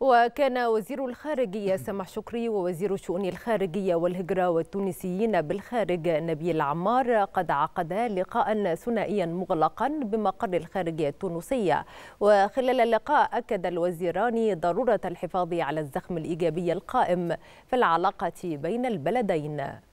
وكان وزير الخارجية سمح شكري ووزير الشؤون الخارجية والهجرة والتونسيين بالخارج نبيل عمار قد عقدا لقاء ثنائيا مغلقا بمقر الخارجية التونسية وخلال اللقاء أكد الوزيران ضرورة الحفاظ على الزخم الإيجابي القائم في العلاقة بين البلدين